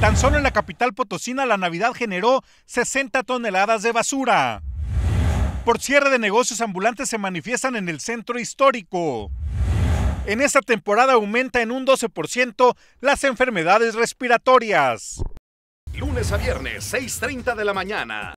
Tan solo en la capital potosina la Navidad generó 60 toneladas de basura. Por cierre de negocios ambulantes se manifiestan en el centro histórico. En esta temporada aumenta en un 12% las enfermedades respiratorias. Lunes a viernes, 6.30 de la mañana.